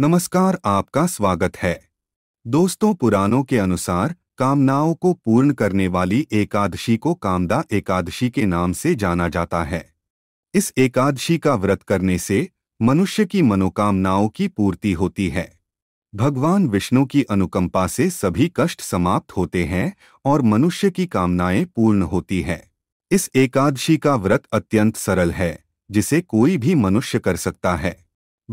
नमस्कार आपका स्वागत है दोस्तों पुराणों के अनुसार कामनाओं को पूर्ण करने वाली एकादशी को कामदा एकादशी के नाम से जाना जाता है इस एकादशी का व्रत करने से मनुष्य की मनोकामनाओं की पूर्ति होती है भगवान विष्णु की अनुकंपा से सभी कष्ट समाप्त होते हैं और मनुष्य की कामनाएं पूर्ण होती है इस एकादशी का व्रत अत्यंत सरल है जिसे कोई भी मनुष्य कर सकता है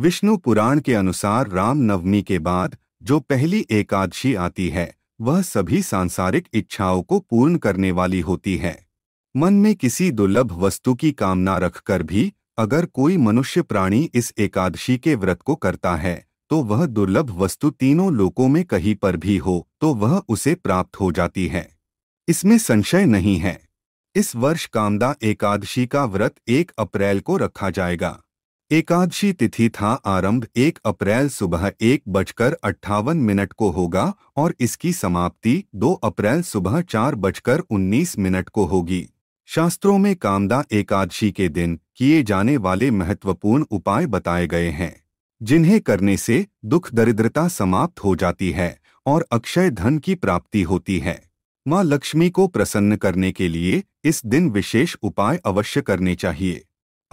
विष्णु पुराण के अनुसार राम नवमी के बाद जो पहली एकादशी आती है वह सभी सांसारिक इच्छाओं को पूर्ण करने वाली होती है मन में किसी दुर्लभ वस्तु की कामना रखकर भी अगर कोई मनुष्य प्राणी इस एकादशी के व्रत को करता है तो वह दुर्लभ वस्तु तीनों लोकों में कहीं पर भी हो तो वह उसे प्राप्त हो जाती है इसमें संशय नहीं है इस वर्ष कामदा एकादशी का व्रत एक अप्रैल को रखा जाएगा एकादशी तिथि था आरंभ 1 अप्रैल सुबह एक बजकर अट्ठावन मिनट को होगा और इसकी समाप्ति 2 अप्रैल सुबह चार बजकर उन्नीस मिनट को होगी शास्त्रों में कामदा एकादशी के दिन किए जाने वाले महत्वपूर्ण उपाय बताए गए हैं जिन्हें करने से दुख दरिद्रता समाप्त हो जाती है और अक्षय धन की प्राप्ति होती है माँ लक्ष्मी को प्रसन्न करने के लिए इस दिन विशेष उपाय अवश्य करने चाहिए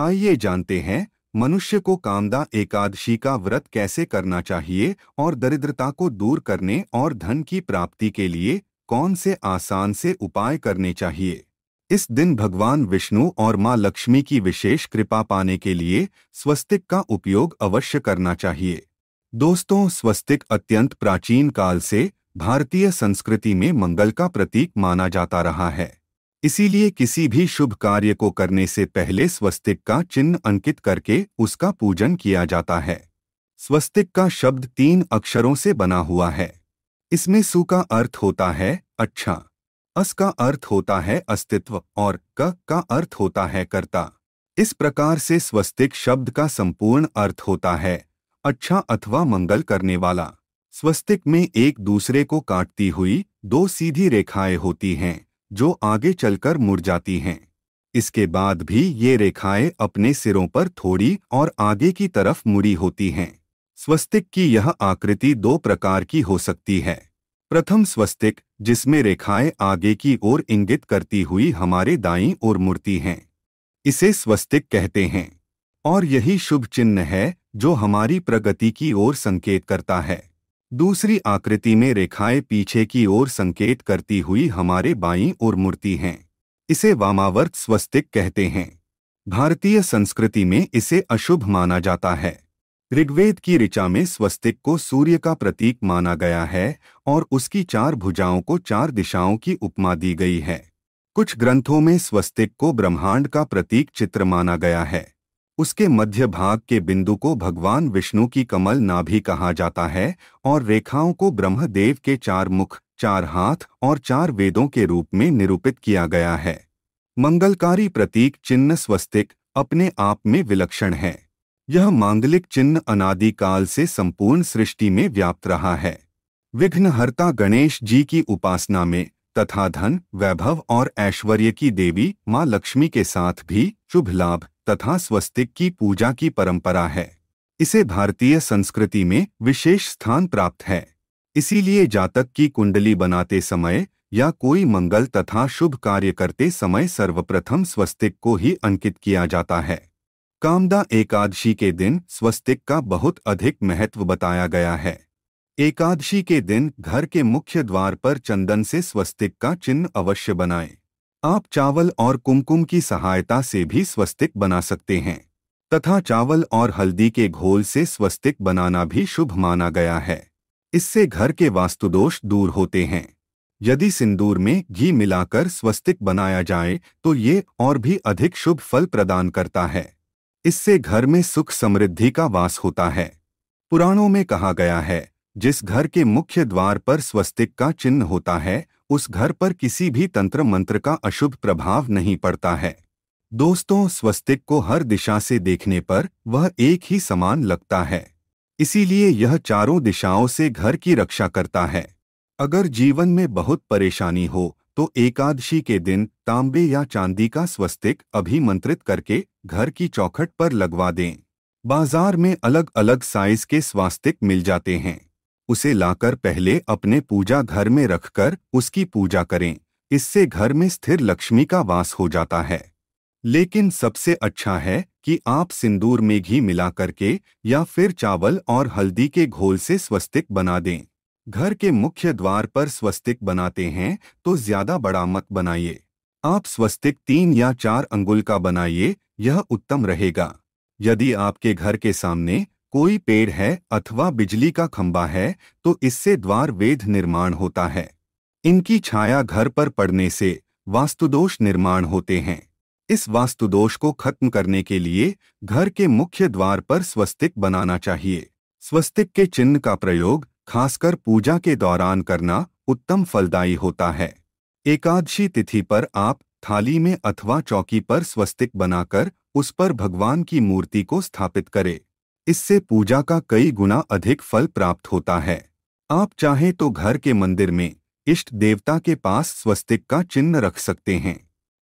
आइए जानते हैं मनुष्य को कामदा एकादशी का व्रत कैसे करना चाहिए और दरिद्रता को दूर करने और धन की प्राप्ति के लिए कौन से आसान से उपाय करने चाहिए इस दिन भगवान विष्णु और मां लक्ष्मी की विशेष कृपा पाने के लिए स्वस्तिक का उपयोग अवश्य करना चाहिए दोस्तों स्वस्तिक अत्यंत प्राचीन काल से भारतीय संस्कृति में मंगल का प्रतीक माना जाता रहा है इसीलिए किसी भी शुभ कार्य को करने से पहले स्वस्तिक का चिन्ह अंकित करके उसका पूजन किया जाता है स्वस्तिक का शब्द तीन अक्षरों से बना हुआ है इसमें सु का अर्थ होता है अच्छा अस का अर्थ होता है अस्तित्व और क का अर्थ होता है कर्ता इस प्रकार से स्वस्तिक शब्द का संपूर्ण अर्थ होता है अच्छा अथवा मंगल करने वाला स्वस्तिक में एक दूसरे को काटती हुई दो सीधी रेखाएं होती हैं जो आगे चलकर मुड़ जाती हैं इसके बाद भी ये रेखाएं अपने सिरों पर थोड़ी और आगे की तरफ मुड़ी होती हैं स्वस्तिक की यह आकृति दो प्रकार की हो सकती है प्रथम स्वस्तिक जिसमें रेखाएं आगे की ओर इंगित करती हुई हमारे दाईं ओर मुड़ती हैं इसे स्वस्तिक कहते हैं और यही शुभ चिन्ह है जो हमारी प्रगति की ओर संकेत करता है दूसरी आकृति में रेखाएं पीछे की ओर संकेत करती हुई हमारे बाईं ओर मूर्ति हैं इसे वामावर्त स्वस्तिक कहते हैं भारतीय संस्कृति में इसे अशुभ माना जाता है ऋग्वेद की ऋचा में स्वस्तिक को सूर्य का प्रतीक माना गया है और उसकी चार भुजाओं को चार दिशाओं की उपमा दी गई है कुछ ग्रंथों में स्वस्तिक को ब्रह्मांड का प्रतीक चित्र माना गया है उसके मध्य भाग के बिंदु को भगवान विष्णु की कमल नाभि कहा जाता है और रेखाओं को ब्रह्मदेव के चार मुख चार हाथ और चार वेदों के रूप में निरूपित किया गया है मंगलकारी प्रतीक चिन्ह स्वस्तिक अपने आप में विलक्षण है यह मांगलिक चिन्ह अनादिकाल से संपूर्ण सृष्टि में व्याप्त रहा है विघ्नहर्ता गणेश जी की उपासना में तथा धन वैभव और ऐश्वर्य की देवी माँ लक्ष्मी के साथ भी शुभ लाभ तथा स्वस्तिक की पूजा की परंपरा है इसे भारतीय संस्कृति में विशेष स्थान प्राप्त है इसीलिए जातक की कुंडली बनाते समय या कोई मंगल तथा शुभ कार्य करते समय सर्वप्रथम स्वस्तिक को ही अंकित किया जाता है कामदा एकादशी के दिन स्वस्तिक का बहुत अधिक महत्व बताया गया है एकादशी के दिन घर के मुख्य द्वार पर चंदन से स्वस्तिक का चिन्ह अवश्य बनाएं। आप चावल और कुमकुम की सहायता से भी स्वस्तिक बना सकते हैं तथा चावल और हल्दी के घोल से स्वस्तिक बनाना भी शुभ माना गया है इससे घर के वास्तुदोष दूर होते हैं यदि सिंदूर में घी मिलाकर स्वस्तिक बनाया जाए तो ये और भी अधिक शुभ फल प्रदान करता है इससे घर में सुख समृद्धि का वास होता है पुराणों में कहा गया है जिस घर के मुख्य द्वार पर स्वस्तिक का चिन्ह होता है उस घर पर किसी भी तंत्र मंत्र का अशुभ प्रभाव नहीं पड़ता है दोस्तों स्वस्तिक को हर दिशा से देखने पर वह एक ही समान लगता है इसीलिए यह चारों दिशाओं से घर की रक्षा करता है अगर जीवन में बहुत परेशानी हो तो एकादशी के दिन तांबे या चांदी का स्वस्तिक अभिमंत्रित करके घर की चौखट पर लगवा दें बाजार में अलग अलग साइज के स्वास्तिक मिल जाते हैं उसे लाकर पहले अपने पूजा घर में रखकर उसकी पूजा करें इससे घर में स्थिर लक्ष्मी का वास हो जाता है लेकिन सबसे अच्छा है कि आप सिंदूर में घी मिला करके या फिर चावल और हल्दी के घोल से स्वस्तिक बना दें घर के मुख्य द्वार पर स्वस्तिक बनाते हैं तो ज्यादा बड़ा मत बनाइए आप स्वस्तिक तीन या चार अंगुल का बनाइए यह उत्तम रहेगा यदि आपके घर के सामने कोई पेड़ है अथवा बिजली का खंबा है तो इससे द्वार वेद निर्माण होता है इनकी छाया घर पर पड़ने से वास्तुदोष निर्माण होते हैं इस वास्तुदोष को खत्म करने के लिए घर के मुख्य द्वार पर स्वस्तिक बनाना चाहिए स्वस्तिक के चिन्ह का प्रयोग खासकर पूजा के दौरान करना उत्तम फलदायी होता है एकादशी तिथि पर आप थाली में अथवा चौकी पर स्वस्तिक बनाकर उस पर भगवान की मूर्ति को स्थापित करें इससे पूजा का कई गुना अधिक फल प्राप्त होता है आप चाहें तो घर के मंदिर में इष्ट देवता के पास स्वस्तिक का चिन्ह रख सकते हैं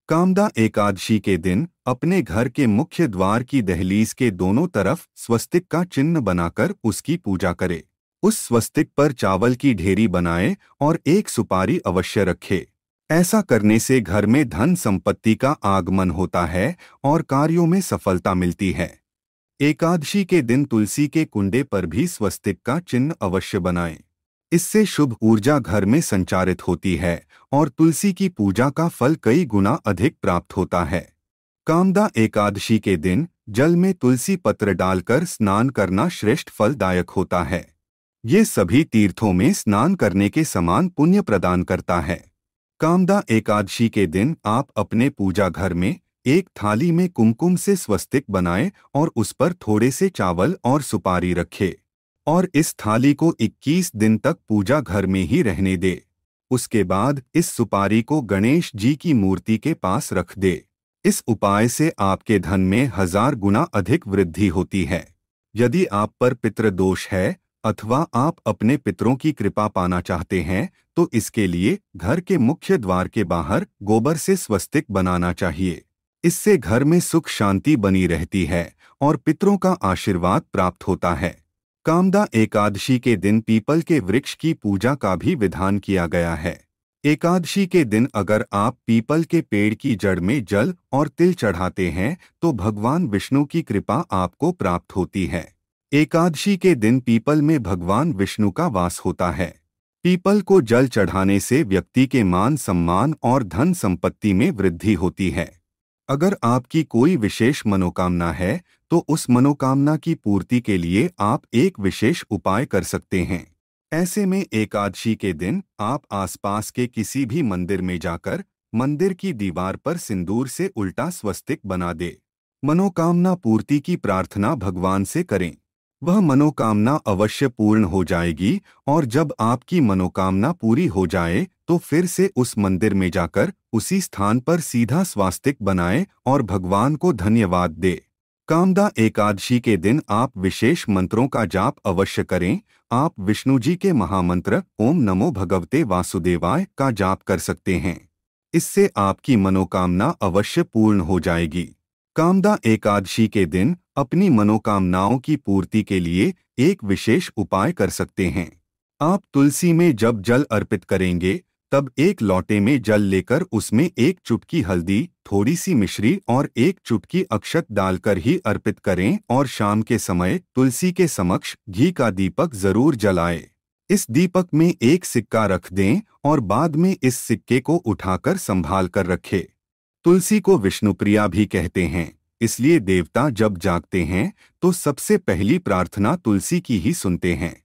कामदा एकादशी के दिन अपने घर के मुख्य द्वार की दहलीज के दोनों तरफ स्वस्तिक का चिन्ह बनाकर उसकी पूजा करें उस स्वस्तिक पर चावल की ढेरी बनाए और एक सुपारी अवश्य रखे ऐसा करने से घर में धन संपत्ति का आगमन होता है और कार्यों में सफलता मिलती है एकादशी के दिन तुलसी के कुंडे पर भी स्वस्तिक का चिन्ह अवश्य बनाएं। इससे शुभ ऊर्जा घर में संचारित होती है और तुलसी की पूजा का फल कई गुना अधिक प्राप्त होता है कामदा एकादशी के दिन जल में तुलसी पत्र डालकर स्नान करना श्रेष्ठ फलदायक होता है ये सभी तीर्थों में स्नान करने के समान पुण्य प्रदान करता है कामदा एकादशी के दिन आप अपने पूजा घर में एक थाली में कुमकुम से स्वस्तिक बनाए और उस पर थोड़े से चावल और सुपारी रखे और इस थाली को 21 दिन तक पूजा घर में ही रहने दे उसके बाद इस सुपारी को गणेश जी की मूर्ति के पास रख दे इस उपाय से आपके धन में हजार गुना अधिक वृद्धि होती है यदि आप पर पितृदोष है अथवा आप अपने पितरों की कृपा पाना चाहते हैं तो इसके लिए घर के मुख्य द्वार के बाहर गोबर से स्वस्तिक बनाना चाहिए इससे घर में सुख शांति बनी रहती है और पितरों का आशीर्वाद प्राप्त होता है कामदा एकादशी के दिन पीपल के वृक्ष की पूजा का भी विधान किया गया है एकादशी के दिन अगर आप पीपल के पेड़ की जड़ में जल और तिल चढ़ाते हैं तो भगवान विष्णु की कृपा आपको प्राप्त होती है एकादशी के दिन पीपल में भगवान विष्णु का वास होता है पीपल को जल चढ़ाने से व्यक्ति के मान सम्मान और धन संपत्ति में वृद्धि होती है अगर आपकी कोई विशेष मनोकामना है तो उस मनोकामना की पूर्ति के लिए आप एक विशेष उपाय कर सकते हैं ऐसे में एकादशी के दिन आप आसपास के किसी भी मंदिर में जाकर मंदिर की दीवार पर सिंदूर से उल्टा स्वस्तिक बना दे मनोकामना पूर्ति की प्रार्थना भगवान से करें वह मनोकामना अवश्य पूर्ण हो जाएगी और जब आपकी मनोकामना पूरी हो जाए तो फिर से उस मंदिर में जाकर उसी स्थान पर सीधा स्वास्तिक बनाए और भगवान को धन्यवाद दे कामदा एकादशी के दिन आप विशेष मंत्रों का जाप अवश्य करें आप विष्णु जी के महामंत्र ओम नमो भगवते वासुदेवाय का जाप कर सकते हैं इससे आपकी मनोकामना अवश्य पूर्ण हो जाएगी कामदा एकादशी के दिन अपनी मनोकामनाओं की पूर्ति के लिए एक विशेष उपाय कर सकते हैं आप तुलसी में जब जल अर्पित करेंगे तब एक लौटे में जल लेकर उसमें एक चुटकी हल्दी थोड़ी सी मिश्री और एक चुटकी अक्षत डालकर ही अर्पित करें और शाम के समय तुलसी के समक्ष घी का दीपक जरूर जलाएं। इस दीपक में एक सिक्का रख दें और बाद में इस सिक्के को उठाकर संभाल कर रखें। तुलसी को विष्णुप्रिया भी कहते हैं इसलिए देवता जब जागते हैं तो सबसे पहली प्रार्थना तुलसी की ही सुनते हैं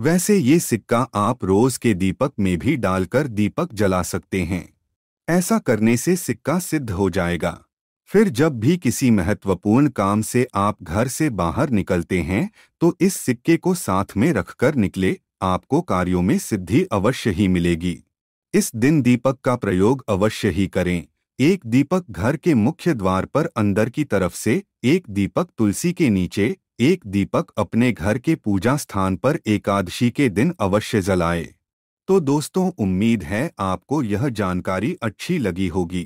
वैसे ये सिक्का आप रोज के दीपक में भी डालकर दीपक जला सकते हैं ऐसा करने से सिक्का सिद्ध हो जाएगा फिर जब भी किसी महत्वपूर्ण काम से आप घर से बाहर निकलते हैं तो इस सिक्के को साथ में रखकर निकले आपको कार्यों में सिद्धि अवश्य ही मिलेगी इस दिन दीपक का प्रयोग अवश्य ही करें एक दीपक घर के मुख्य द्वार पर अंदर की तरफ से एक दीपक तुलसी के नीचे एक दीपक अपने घर के पूजा स्थान पर एकादशी के दिन अवश्य जलाए तो दोस्तों उम्मीद है आपको यह जानकारी अच्छी लगी होगी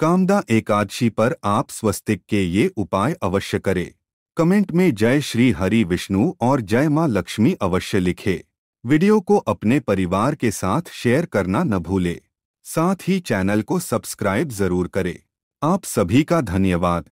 कामदा एकादशी पर आप स्वस्तिक के ये उपाय अवश्य करें कमेंट में जय श्री हरि विष्णु और जय माँ लक्ष्मी अवश्य लिखे वीडियो को अपने परिवार के साथ शेयर करना न भूले साथ ही चैनल को सब्सक्राइब जरूर करें आप सभी का धन्यवाद